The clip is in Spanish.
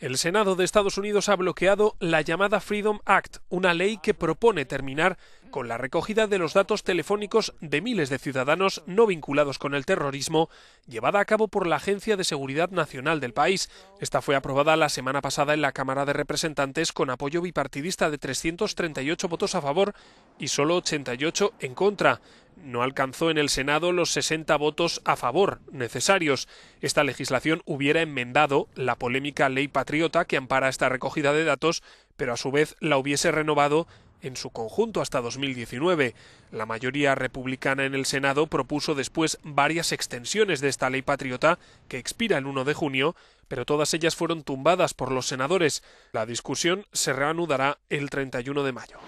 El Senado de Estados Unidos ha bloqueado la llamada Freedom Act, una ley que propone terminar con la recogida de los datos telefónicos de miles de ciudadanos no vinculados con el terrorismo, llevada a cabo por la Agencia de Seguridad Nacional del país. Esta fue aprobada la semana pasada en la Cámara de Representantes con apoyo bipartidista de 338 votos a favor y solo 88 en contra no alcanzó en el Senado los 60 votos a favor necesarios. Esta legislación hubiera enmendado la polémica ley patriota que ampara esta recogida de datos, pero a su vez la hubiese renovado en su conjunto hasta 2019. La mayoría republicana en el Senado propuso después varias extensiones de esta ley patriota, que expira el 1 de junio, pero todas ellas fueron tumbadas por los senadores. La discusión se reanudará el 31 de mayo.